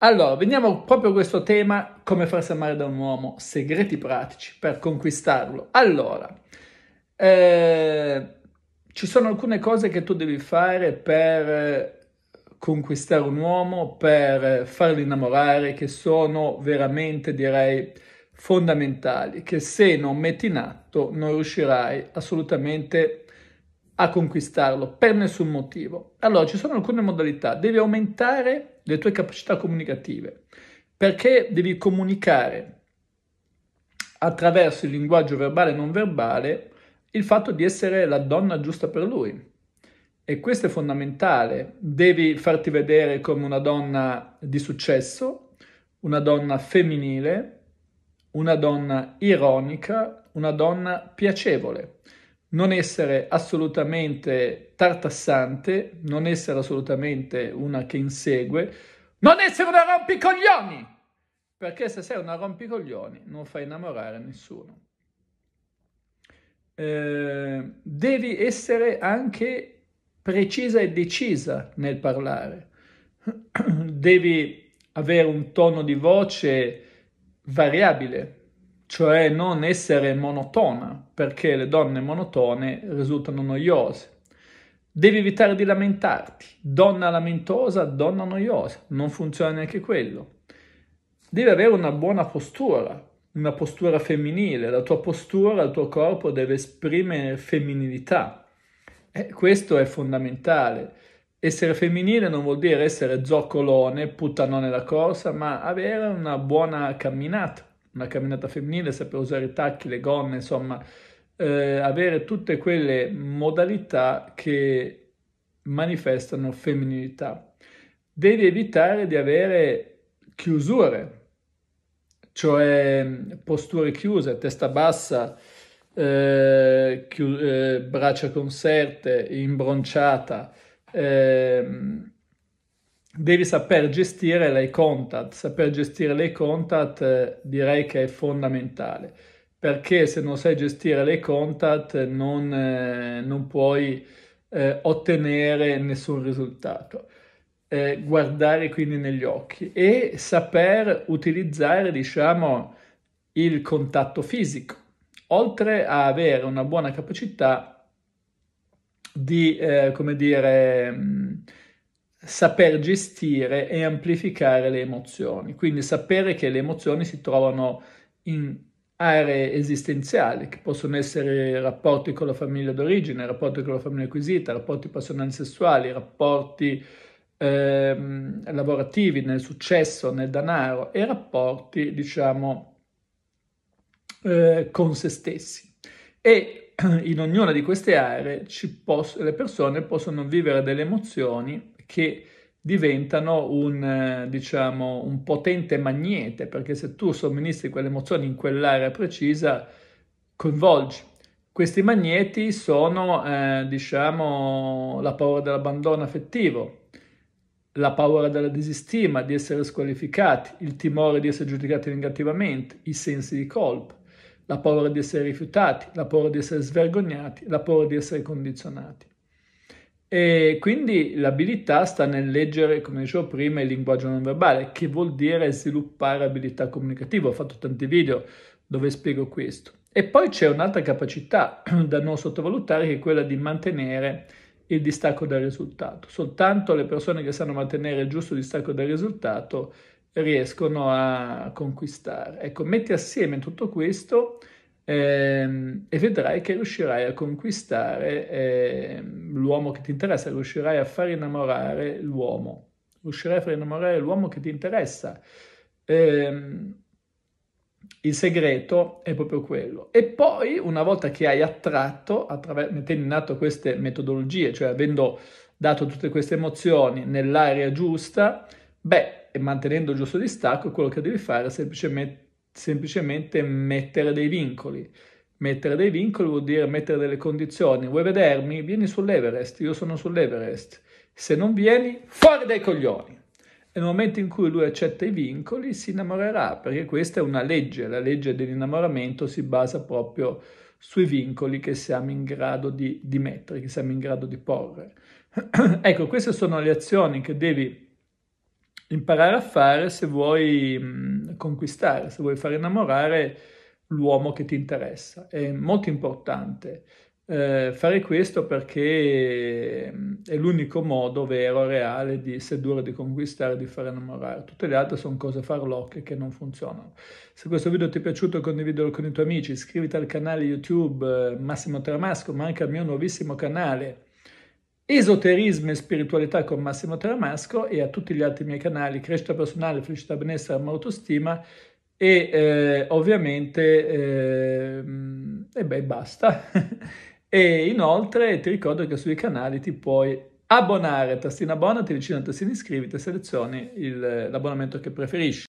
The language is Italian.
Allora, veniamo proprio a questo tema, come farsi amare da un uomo, segreti pratici per conquistarlo. Allora, eh, ci sono alcune cose che tu devi fare per eh, conquistare un uomo, per eh, farlo innamorare, che sono veramente, direi, fondamentali, che se non metti in atto non riuscirai assolutamente a conquistarlo per nessun motivo. Allora, ci sono alcune modalità, devi aumentare le tue capacità comunicative, perché devi comunicare attraverso il linguaggio verbale e non verbale il fatto di essere la donna giusta per lui. E questo è fondamentale, devi farti vedere come una donna di successo, una donna femminile, una donna ironica, una donna piacevole non essere assolutamente tartassante, non essere assolutamente una che insegue, non essere una rompicoglioni! Perché se sei una rompicoglioni non fai innamorare nessuno. Eh, devi essere anche precisa e decisa nel parlare. devi avere un tono di voce variabile, cioè non essere monotona, perché le donne monotone risultano noiose. Devi evitare di lamentarti, donna lamentosa, donna noiosa, non funziona neanche quello. Devi avere una buona postura, una postura femminile, la tua postura, il tuo corpo deve esprimere femminilità. E eh, questo è fondamentale. Essere femminile non vuol dire essere zoccolone, puttanone da corsa, ma avere una buona camminata una camminata femminile, saper usare i tacchi, le gonne, insomma, eh, avere tutte quelle modalità che manifestano femminilità. Devi evitare di avere chiusure, cioè mm, posture chiuse, testa bassa, eh, chi- eh, braccia conserte, imbronciata. Ehm, devi saper gestire l'eye contact. Saper gestire l'eye contact eh, direi che è fondamentale, perché se non sai gestire l'eye contact non, eh, non puoi eh, ottenere nessun risultato. Eh, guardare quindi negli occhi e saper utilizzare, diciamo, il contatto fisico, oltre a avere una buona capacità di, eh, come dire, mh, mm, saper gestire e amplificare le emozioni, quindi sapere che le emozioni si trovano in aree esistenziali, che possono essere rapporti con la famiglia d'origine, rapporti con la famiglia acquisita, rapporti personali sessuali, rapporti ehm, lavorativi nel successo, nel denaro e rapporti, diciamo, eh, con se stessi. E in ognuna di queste aree posso, le persone possono vivere delle emozioni che diventano un, eh, diciamo, un potente magnete, perché se tu somministri quelle emozioni in quell'area precisa, coinvolgi. Questi magneti sono, eh, diciamo, la paura dell'abbandono affettivo, la paura della disistima, di essere squalificati, il timore di essere giudicati negativamente, i sensi di colpa, la paura di essere rifiutati, la paura di essere svergognati, la paura di essere condizionati. E quindi l'abilità sta nel leggere, come dicevo prima, il linguaggio non verbale, che vuol dire sviluppare abilità comunicative. Ho fatto tanti video dove spiego questo. E poi c'è un'altra capacità da non sottovalutare che è quella di mantenere il distacco dal risultato. Soltanto le persone che sanno mantenere il giusto distacco dal risultato riescono a conquistare. Ecco, metti assieme tutto questo Ehm, e vedrai che riuscirai a conquistare ehm, l'uomo che ti interessa, riuscirai a far innamorare l'uomo, riuscirai a far innamorare l'uomo che ti interessa. Ehm, il segreto è proprio quello. E poi, una volta che hai attratto, attraver- mettendo in atto queste metodologie, cioè avendo dato tutte queste emozioni nell'area giusta, beh, e mantenendo il giusto distacco, quello che devi fare è semplicemente semplicemente mettere dei vincoli. Mettere dei vincoli vuol dire mettere delle condizioni. Vuoi vedermi? Vieni sull'Everest, io sono sull'Everest. Se non vieni, fuori dai coglioni. E nel momento in cui lui accetta i vincoli, si innamorerà, perché questa è una legge, la legge dell'innamoramento si basa proprio sui vincoli che siamo in grado di, di mettere, che siamo in grado di porre. ecco, queste sono le azioni che devi imparare a fare se vuoi mm, conquistare, se vuoi far innamorare l'uomo che ti interessa. È molto importante eh, fare questo perché mm, è l'unico modo vero, reale di sedurre, di conquistare, di far innamorare. Tutte le altre sono cose farlocche che non funzionano. Se questo video ti è piaciuto condividilo con i tuoi amici, iscriviti al canale YouTube eh, Massimo Tramasco, ma anche al mio nuovissimo canale Esoterismo e spiritualità con Massimo Teramasco e a tutti gli altri miei canali Crescita personale, felicità, benessere, amore, autostima e eh, ovviamente eh, e beh basta. e inoltre ti ricordo che sui canali ti puoi abbonare, tastina abbonati, vicino a tastina iscriviti, e selezioni l'abbonamento che preferisci.